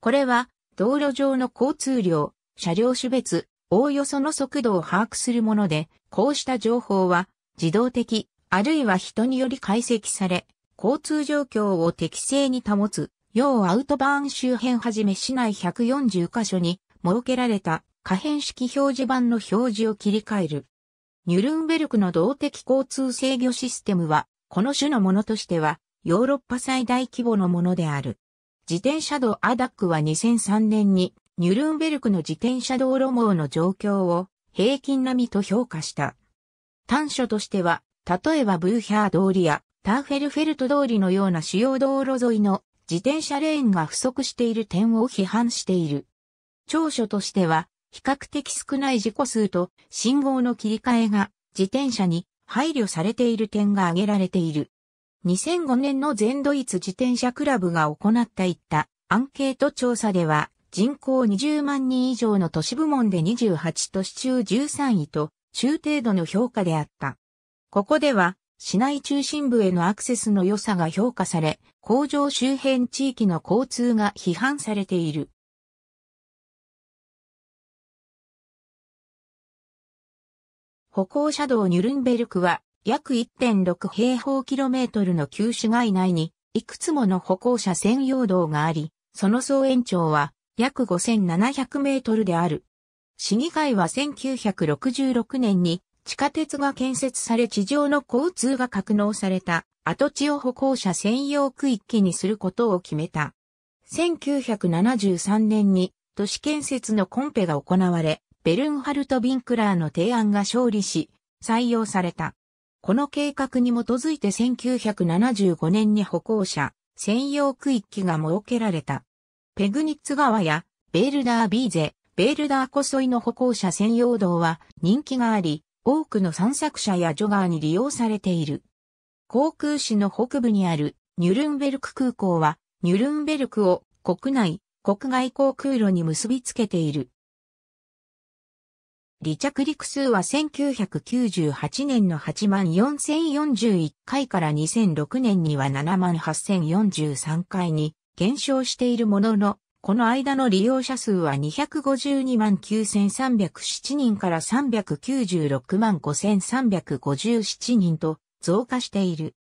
これは、道路上の交通量、車両種別、おおよその速度を把握するもので、こうした情報は自動的、あるいは人により解析され、交通状況を適正に保つ要アウトバーン周辺はじめ市内140カ所に設けられた可変式表示板の表示を切り替える。ニュルンベルクの動的交通制御システムは、この種のものとしては、ヨーロッパ最大規模のものである。自転車道アダックは2003年に、ニュルンベルクの自転車道路網の状況を平均並みと評価した。短所としては、例えばブーヒャー通りやターフェルフェルト通りのような主要道路沿いの自転車レーンが不足している点を批判している。長所としては、比較的少ない事故数と信号の切り替えが自転車に配慮されている点が挙げられている。2005年の全ドイツ自転車クラブが行ったいったアンケート調査では人口20万人以上の都市部門で28都市中13位と中程度の評価であった。ここでは市内中心部へのアクセスの良さが評価され、工場周辺地域の交通が批判されている。歩行車道ニュルンベルクは約1.6平方キロメートルの旧市街内にいくつもの歩行者専用道があり、その総延長は約5700メートルである。市議会は1966年に地下鉄が建設され地上の交通が格納された跡地を歩行者専用区域にすることを決めた。1973年に都市建設のコンペが行われ、ベルンハルト・ビンクラーの提案が勝利し、採用された。この計画に基づいて1975年に歩行者専用区域が設けられた。ペグニッツ川やベールダービーゼ、ベールダーこそいの歩行者専用道は人気があり、多くの散策者やジョガーに利用されている。航空市の北部にあるニュルンベルク空港は、ニュルンベルクを国内、国外航空路に結びつけている。離着陸数は1998年の8万4041回から2006年には7万8043回に減少しているものの、この間の利用者数は252万9307人から396万5357人と増加している。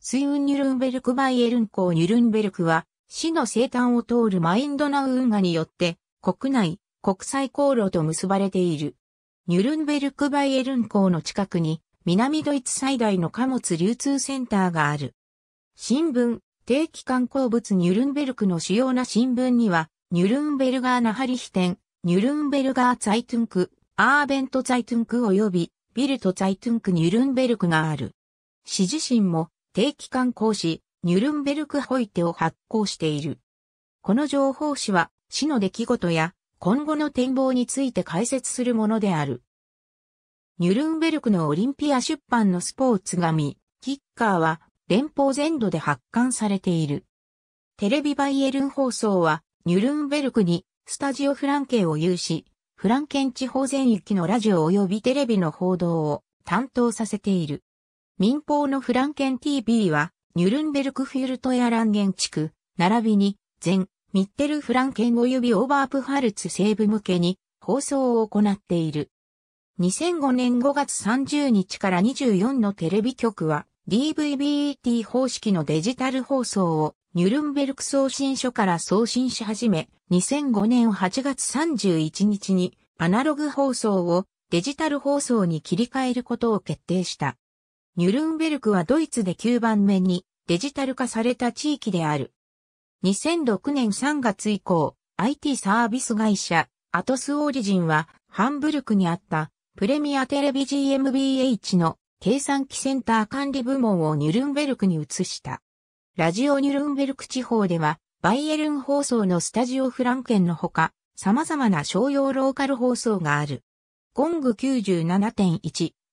スイウンニュルンベルクバイエルン港ニュルンベルクは、市の西端を通るマインドナウ運河によって、国内、国際航路と結ばれている。ニュルンベルクバイエルン港の近くに、南ドイツ最大の貨物流通センターがある。新聞、定期刊行物ニュルンベルクの主要な新聞には、ニュルンベルガーナハリヒテン、ニュルンベルガーツァイトゥンク、アーベントザイトゥンク及び、ビルトザイトゥンクニュルンベルクがある。市自身も定期刊行誌、ニュルンベルクホイテを発行している。この情報誌は、市の出来事や、今後の展望について解説するものである。ニュルンベルクのオリンピア出版のスポーツ紙、キッカーは、連邦全土で発刊されている。テレビバイエルン放送は、ニュルンベルクに、スタジオフランケを有し、フランケン地方全域のラジオ及びテレビの報道を担当させている。民放のフランケン TV は、ニュルンベルクフィルトやランゲン地区、並びに、全、ミッテルフランケン及びオーバープハルツ西部向けに放送を行っている。2005年5月30日から24のテレビ局は、DVB-ET 方式のデジタル放送をニュルンベルク送信所から送信し始め、2005年8月31日にアナログ放送をデジタル放送に切り替えることを決定した。ニュルンベルクはドイツで9番目にデジタル化された地域である。2006年3月以降、IT サービス会社、アトスオーリジンは、ハンブルクにあった、プレミアテレビ GmbH の計算機センター管理部門をニュルンベルクに移した。ラジオニュルンベルク地方では、バイエルン放送のスタジオフランケンのほか、様々な商用ローカル放送がある。ゴング97.1、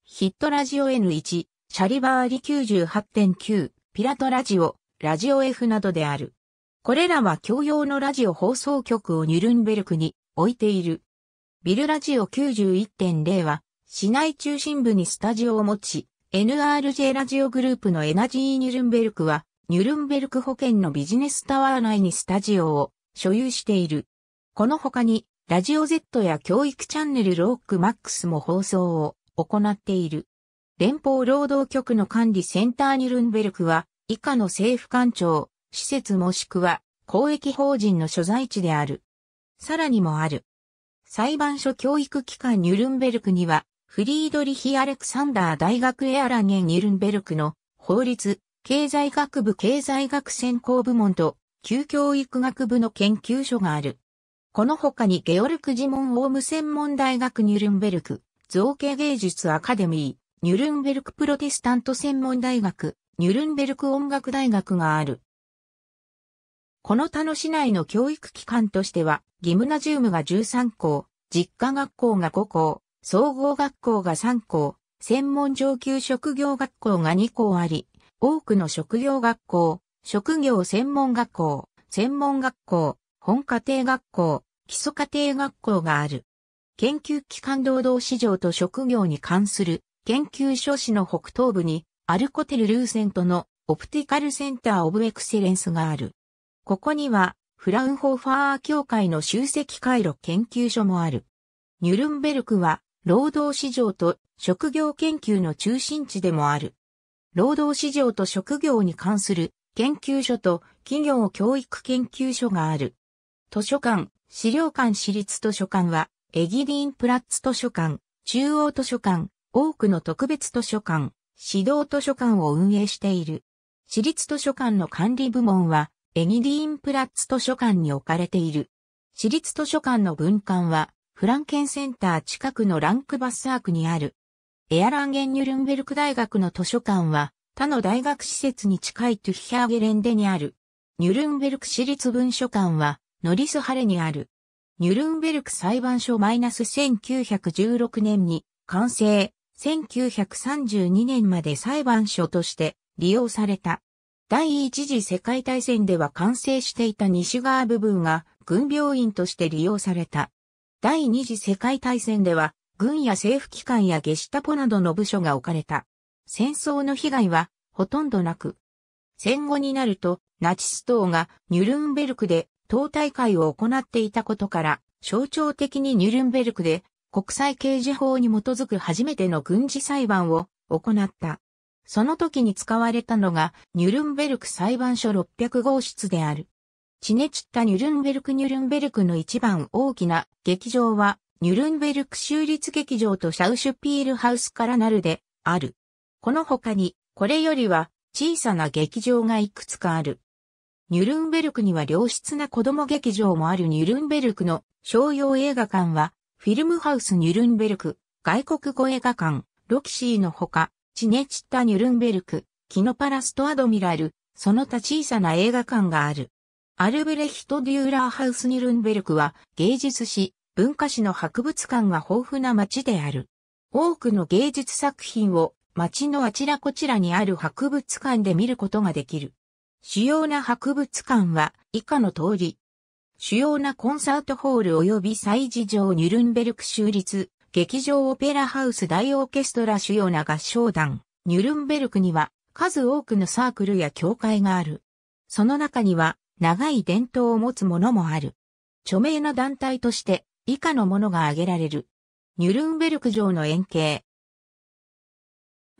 ヒットラジオ N1、シャリバーリ98.9、ピラトラジオ、ラジオ F などである。これらは共用のラジオ放送局をニュルンベルクに置いている。ビルラジオ91.0は市内中心部にスタジオを持ち、NRJ ラジオグループのエナジーニュルンベルクは、ニュルンベルク保険のビジネスタワー内にスタジオを所有している。この他に、ラジオ Z や教育チャンネルロックマックスも放送を行っている。連邦労働局の管理センターニュルンベルクは、以下の政府官庁、施設もしくは公益法人の所在地である。さらにもある。裁判所教育機関ニュルンベルクには、フリードリヒ・アレクサンダー大学エアラゲン・ニルンベルクの法律、経済学部経済学専攻部門と、旧教育学部の研究所がある。この他にゲオルク・ジモン・オーム専門大学ニュルンベルク、造形芸術アカデミー、ニュルンベルクプロテスタント専門大学、ニュルンベルク音楽大学がある。この他の市内の教育機関としては、ギムナジウムが13校、実家学校が5校、総合学校が3校、専門上級職業学校が2校あり、多くの職業学校、職業専門学校、専門学校、本家庭学校、基礎家庭学校がある。研究機関労働市場と職業に関する研究書士の北東部にアルコテル・ルーセントのオプティカルセンター・オブ・エクセレンスがある。ここにはフラウンホーファー協会の集積回路研究所もある。ニュルンベルクは労働市場と職業研究の中心地でもある。労働市場と職業に関する研究所と企業教育研究所がある。図書館、資料館私立図書館は、エギリンプラッツ図書館、中央図書館、多くの特別図書館、指導図書館を運営している。私立図書館の管理部門は、エギリンプラッツ図書館に置かれている。私立図書館の分館は、フランケンセンター近くのランクバスアークにある。エアランゲンニュルンベルク大学の図書館は、他の大学施設に近いトゥヒャーゲレンデにある。ニュルンベルク私立文書館は、ノリスハレにある。ニュルンベルク裁判所 -1916 年に完成、1932年まで裁判所として利用された。第一次世界大戦では完成していた西側部分が軍病院として利用された。第二次世界大戦では、軍や政府機関やゲシタポなどの部署が置かれた。戦争の被害は、ほとんどなく。戦後になると、ナチス党がニュルンベルクで党大会を行っていたことから、象徴的にニュルンベルクで国際刑事法に基づく初めての軍事裁判を行った。その時に使われたのがニュルンベルク裁判所6 0 5号室である。チネチッタ・ニュルンベルク・ニュルンベルクの一番大きな劇場は、ニュルンベルク州立劇場とシャウシュピールハウスからなるで、ある。この他に、これよりは小さな劇場がいくつかある。ニュルンベルクには良質な子供劇場もあるニュルンベルクの商用映画館は、フィルムハウスニュルンベルク、外国語映画館、ロキシーのほか、チネチッタニュルンベルク、キノパラストアドミラル、その他小さな映画館がある。アルブレヒト・デューラーハウス・ニルンベルクは芸術史、文化史の博物館が豊富な街である。多くの芸術作品を街のあちらこちらにある博物館で見ることができる。主要な博物館は以下の通り。主要なコンサートホール及び祭事場ニュルンベルク州立、劇場オペラハウス大オーケストラ主要な合唱団、ニュルンベルクには数多くのサークルや教会がある。その中には長い伝統を持つものもある。著名な団体として以下のものが挙げられる。ニュルンベルク城の円形。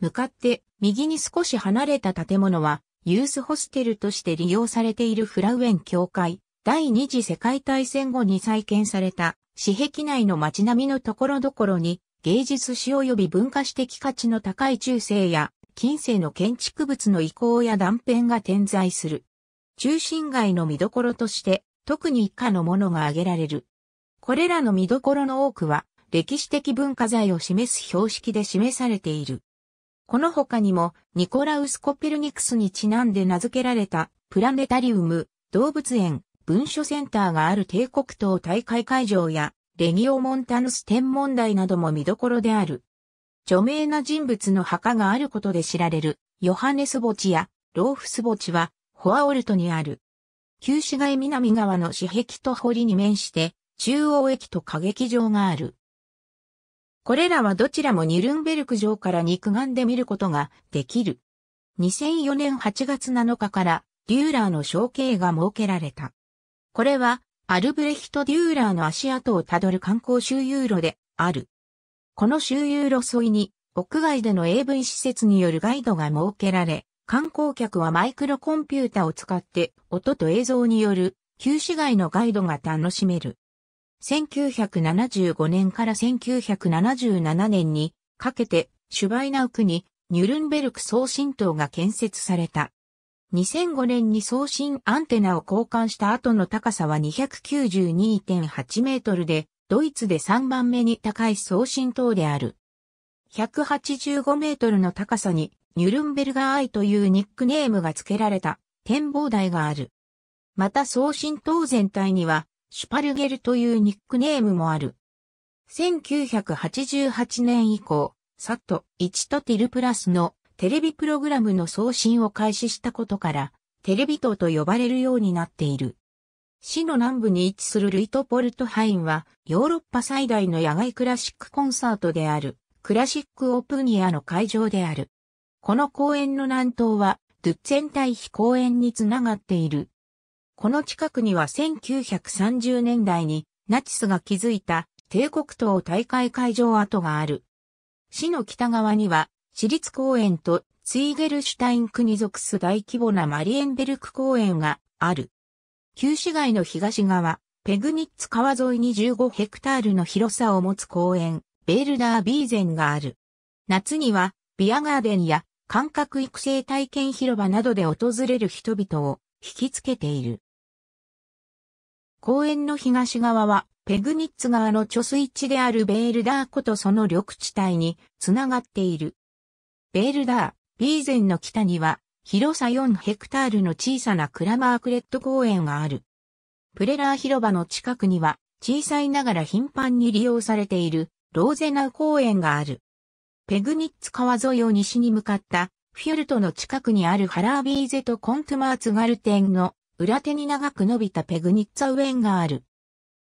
向かって右に少し離れた建物はユースホステルとして利用されているフラウエン教会。第二次世界大戦後に再建された、市壁内の街並みのところどころに、芸術史及び文化史的価値の高い中世や、近世の建築物の遺構や断片が点在する。中心街の見どころとして、特に以下のものが挙げられる。これらの見どころの多くは、歴史的文化財を示す標識で示されている。この他にも、ニコラウス・コペルニクスにちなんで名付けられた、プラネタリウム、動物園、文書センターがある帝国島大会会場や、レギオ・モンタヌス天文台なども見どころである。著名な人物の墓があることで知られる、ヨハネス墓地やローフス墓地は、ホアオルトにある。旧市街南側の市壁と堀に面して、中央駅と歌劇場がある。これらはどちらもニュルンベルク城から肉眼で見ることができる。2004年8月7日からデューラーの象形が設けられた。これはアルブレヒト・デューラーの足跡をたどる観光周遊路である。この周遊路沿いに屋外での AV 施設によるガイドが設けられ、観光客はマイクロコンピュータを使って音と映像による旧市街のガイドが楽しめる。1975年から1977年にかけてシュバイナウクにニュルンベルク送信塔が建設された。2005年に送信アンテナを交換した後の高さは292.8メートルで、ドイツで3番目に高い送信塔である。185メートルの高さにニュルンベルガーイというニックネームが付けられた展望台がある。また送信塔全体には、シュパルゲルというニックネームもある。1988年以降、サット1とティルプラスのテレビプログラムの送信を開始したことから、テレビ塔と呼ばれるようになっている。市の南部に位置するルイトポルトハインは、ヨーロッパ最大の野外クラシックコンサートである、クラシックオープニアの会場である。この公園の南東は、ドゥッツェン対比公園につながっている。この近くには1930年代にナチスが築いた帝国島大会会場跡がある。市の北側には、市立公園とツイゲルシュタイン区に属す大規模なマリエンベルク公園がある。旧市街の東側、ペグニッツ川沿いに15ヘクタールの広さを持つ公園、ベールダービーゼンがある。夏には、ビアガーデンや感覚育成体験広場などで訪れる人々を引きつけている。公園の東側は、ペグニッツ川の貯水池であるベールダー湖とその緑地帯につながっている。ベールダー、ビーゼンの北には、広さ4ヘクタールの小さなクラマークレット公園がある。プレラー広場の近くには、小さいながら頻繁に利用されているローゼナウ公園がある。ペグニッツ川沿いを西に向かった、フィヨルトの近くにあるハラービーゼとコントマーツガルテンの裏手に長く伸びたペグニッツァウェンがある。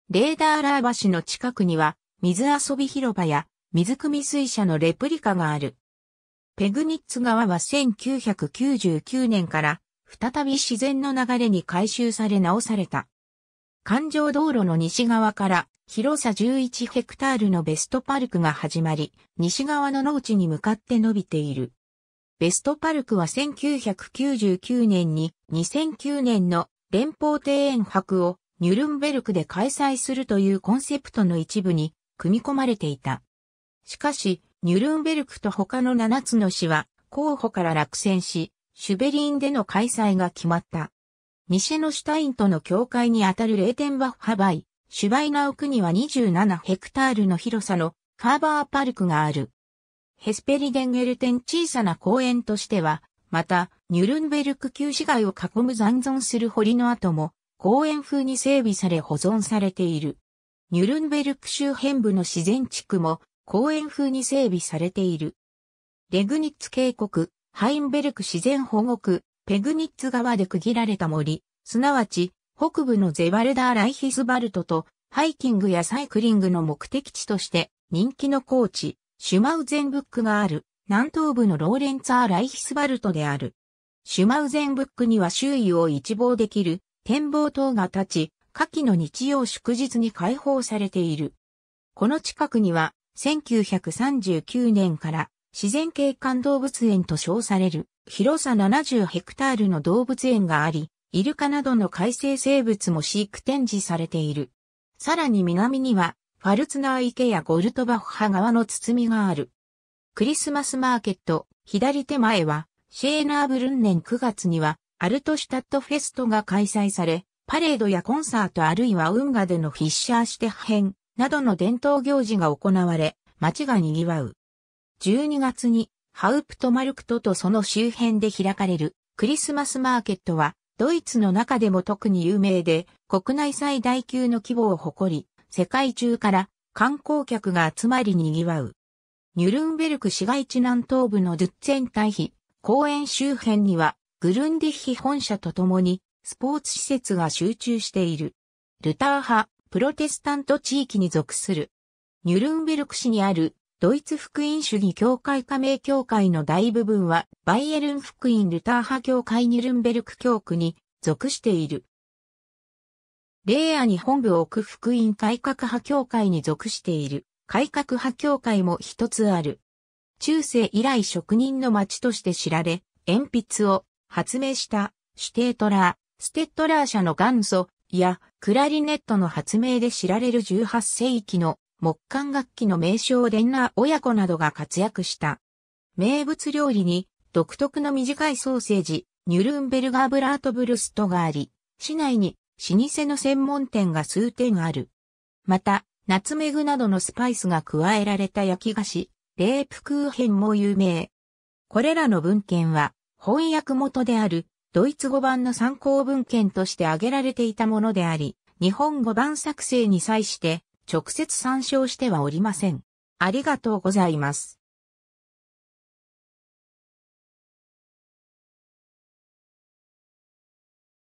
レーダーラー橋の近くには水遊び広場や水汲み水車のレプリカがある。ペグニッツ川は1999年から再び自然の流れに改修され直された。環状道路の西側から広さ11ヘクタールのベストパルクが始まり、西側の農地に向かって伸びている。ベストパルクは1999年に2009年の連邦庭園博をニュルンベルクで開催するというコンセプトの一部に組み込まれていた。しかし、ニュルンベルクと他の7つの市は候補から落選し、シュベリンでの開催が決まった。西ノシュタインとの境界にあたるレーテンバッハバイ、シュバイナウクには27ヘクタールの広さのカーバーパルクがある。ヘスペリデンゲルテン小さな公園としては、また、ニュルンベルク旧市街を囲む残存する堀の跡も、公園風に整備され保存されている。ニュルンベルク周辺部の自然地区も、公園風に整備されている。レグニッツ渓谷、ハインベルク自然保護区、ペグニッツ川で区切られた森、すなわち、北部のゼバルダー・ライヒスバルトと、ハイキングやサイクリングの目的地として人気の高地、シュマウゼンブックがある南東部のローレンツァー・ライヒスバルトである。シュマウゼンブックには周囲を一望できる展望塔が立ち、夏季の日曜祝日に開放されている。この近くには1939年から自然景観動物園と称される広さ70ヘクタールの動物園があり、イルカなどの海生生物も飼育展示されている。さらに南には、ファルツナー池やゴルトバッハ川の包みがある。クリスマスマーケット、左手前は、シェーナーブルンネン9月には、アルトシュタットフェストが開催され、パレードやコンサートあるいは運河でのフィッシャーして破片などの伝統行事が行われ、街が賑わう。12月にハウプトマルクトとその周辺で開かれるクリスマスマーケットはドイツの中でも特に有名で国内最大級の規模を誇り世界中から観光客が集まり賑わう。ニュルンベルク市街地南東部のドゥッツェン大比公園周辺にはグルンディッヒ本社とともにスポーツ施設が集中している。ルター派プロテスタント地域に属する。ニュルンベルク市にあるドイツ福音主義教会加盟教会の大部分は、バイエルン福音ルター派教会ニュルンベルク教区に属している。レーアに本部を置く福音改革派教会に属している、改革派教会も一つある。中世以来職人の町として知られ、鉛筆を発明したシュテートラー、ステットラー社の元祖やクラリネットの発明で知られる18世紀の木管楽器の名称レンナー親子などが活躍した。名物料理に独特の短いソーセージ、ニュルンベルガーブラートブルストがあり、市内に老舗の専門店が数店ある。また、ナツメグなどのスパイスが加えられた焼き菓子、レープクーヘンも有名。これらの文献は翻訳元であるドイツ語版の参考文献として挙げられていたものであり、日本語版作成に際して直接参照してはおりません。ありがとうございます。